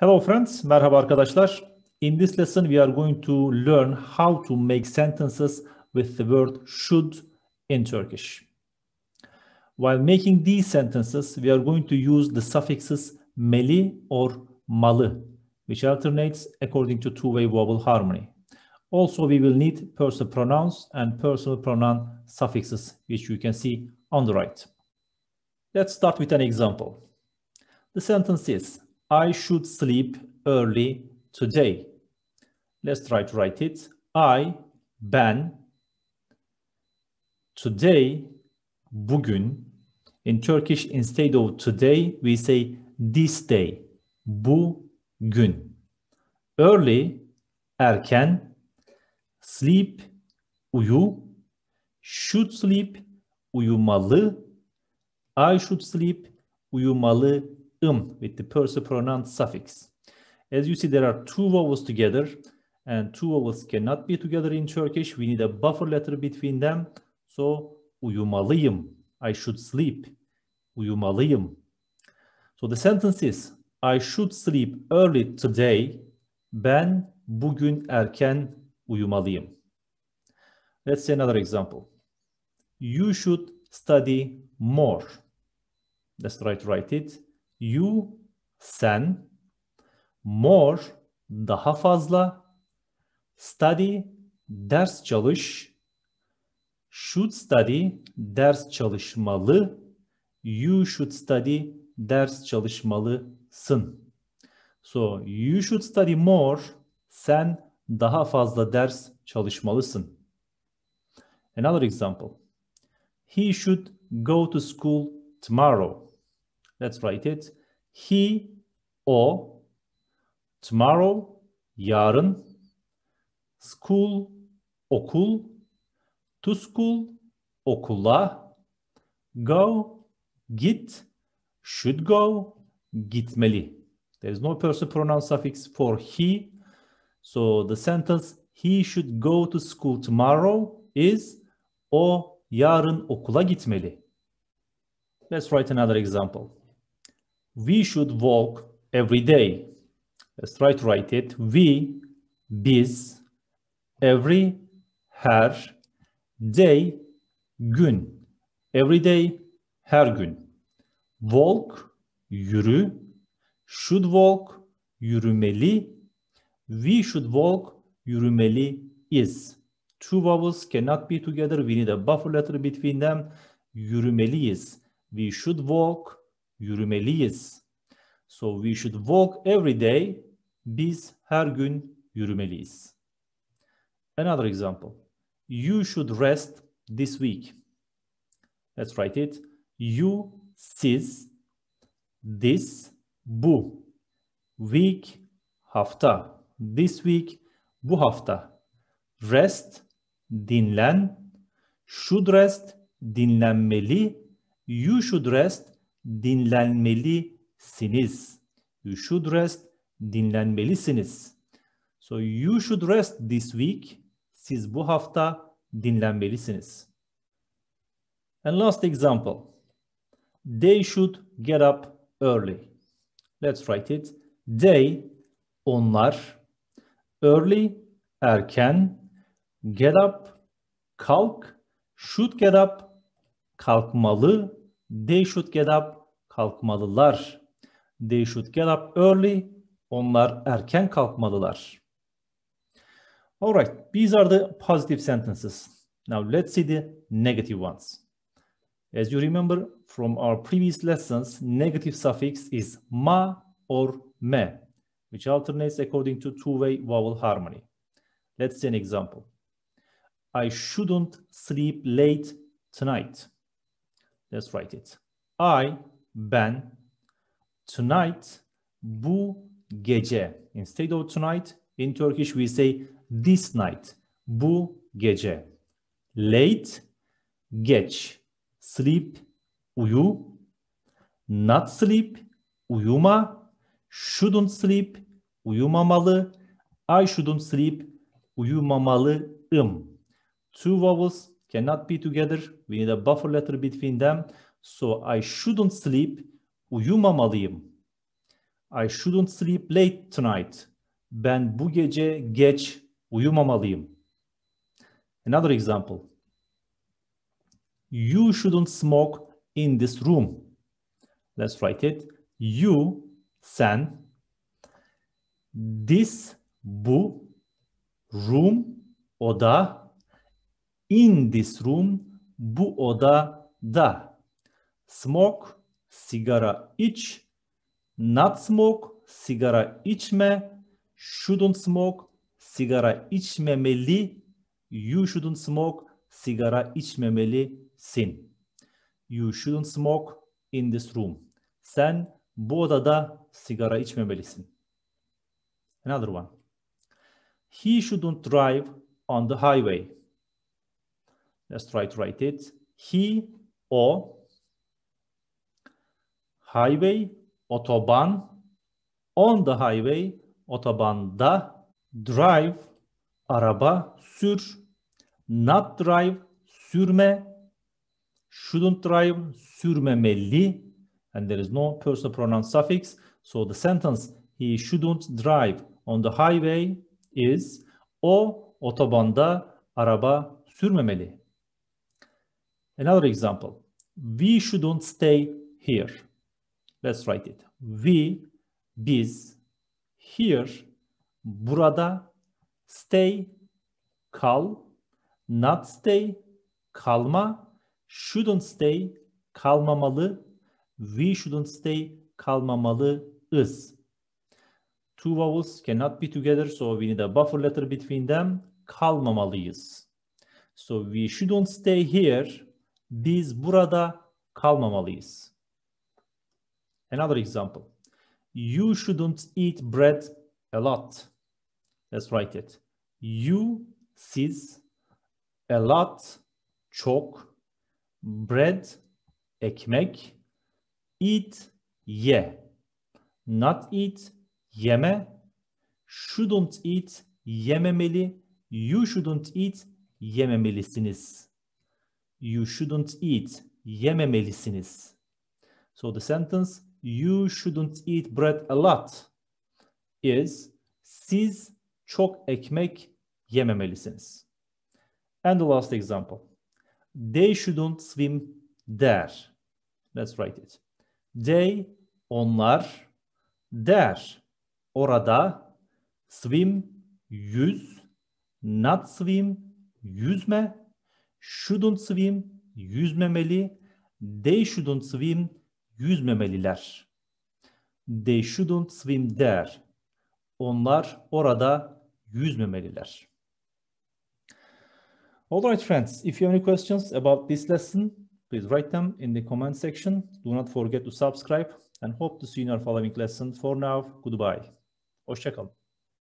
Hello friends, merhaba arkadaşlar. In this lesson we are going to learn how to make sentences with the word should in Turkish. While making these sentences, we are going to use the suffixes meli or malı, which alternates according to two-way vowel harmony. Also, we will need personal pronouns and personal pronoun suffixes, which you can see on the right. Let's start with an example. The sentence is, I should sleep early today. Let's try to write it. I ben today bugün in Turkish instead of today we say this day bu gün early erken sleep uyu should sleep uyumalı I should sleep uyumalı um with the pronoun suffix. As you see, there are two vowels together and two vowels cannot be together in Turkish. We need a buffer letter between them. So uyumalıyım, I should sleep. Uyumalıyım. So the sentence is, I should sleep early today. Ben bugün erken uyumalıyım. Let's see another example. You should study more. Let's try to write it. you sen more daha fazla study ders çalış should study ders çalışmalı you should study ders çalışmalısın so you should study more sen daha fazla ders çalışmalısın another example he should go to school tomorrow Let's write it. He, o, tomorrow, yarın, school, okul, to school, okula, go, git, should go, gitmeli. There is no person pronoun suffix for he. So the sentence he should go to school tomorrow is o yarın okula gitmeli. Let's write another example we should walk every day. Let's try to write it. We, biz, every, her, day, gün. Every day, her gün. Walk, yürü. Should walk, yürümeli. We should walk, yürümeli is. Two vowels cannot be together. We need a buffer letter between them. Yürümeliyiz. We should walk, yürümeliyiz. So we should walk every day. Biz her gün yürümeliyiz. Another example. You should rest this week. Let's write it. You, siz, this, bu, week, hafta, this week, bu hafta, rest, dinlen, should rest, dinlenmeli, you should rest, dinlenmelisiniz. You should rest, dinlenmelisiniz. So you should rest this week. Siz bu hafta dinlenmelisiniz. And last example. They should get up early. Let's write it. They, onlar, early, erken, get up, kalk, should get up, kalkmalı, They should get up. Kalkmalılar. They should get up early. Onlar erken kalkmalılar. Alright, these are the positive sentences. Now let's see the negative ones. As you remember from our previous lessons, negative suffix is ma or me, which alternates according to two-way vowel harmony. Let's see an example. I shouldn't sleep late tonight. Let's write it. I, ben, tonight, bu gece. Instead of tonight, in Turkish we say this night, bu gece. Late, geç. Sleep, uyu. Not sleep, uyuma. Shouldn't sleep, uyumamalı. I shouldn't sleep, uyumamalıyım. Two vowels cannot be together. We need a buffer letter between them. So I shouldn't sleep. Uyumamalıyım. I shouldn't sleep late tonight. Ben bu gece geç uyumamalıyım. Another example. You shouldn't smoke in this room. Let's write it. You, sen, this, bu, room, oda, in this room bu odada smoke sigara iç not smoke sigara içme shouldn't smoke sigara içmemeli you shouldn't smoke sigara içmemelisin you shouldn't smoke in this room sen bu odada sigara içmemelisin another one he shouldn't drive on the highway Let's try to write it. He or highway, autobahn, on the highway, otobanda, drive, araba, sür, not drive, sürme, shouldn't drive, sürmemeli, and there is no personal pronoun suffix. So the sentence, he shouldn't drive on the highway is o otobanda araba sürmemeli. Another example, we shouldn't stay here. Let's write it. We, biz, here, burada, stay, kal, not stay, kalma, shouldn't stay, kalmamalı, we shouldn't stay, kalmamalıyız. Two vowels cannot be together, so we need a buffer letter between them, kalmamalıyız. So we shouldn't stay here, biz burada kalmamalıyız. Another example. You shouldn't eat bread a lot. Let's write it. You, siz, a lot, çok, bread, ekmek, eat, ye. Not eat, yeme. Shouldn't eat, yememeli. You shouldn't eat, yememelisiniz. You shouldn't eat. Yememelisiniz. So the sentence you shouldn't eat bread a lot is siz çok ekmek yememelisiniz. And the last example. They shouldn't swim there. Let's write it. They, onlar, there, orada, swim, yüz, not swim, yüzme, shouldn't swim yüzmemeli, they shouldn't swim yüzmemeliler. They shouldn't swim there. Onlar orada yüzmemeliler. Alright friends, if you have any questions about this lesson, please write them in the comment section. Do not forget to subscribe and hope to see you in our following lesson. For now, goodbye. Hoşçakalın.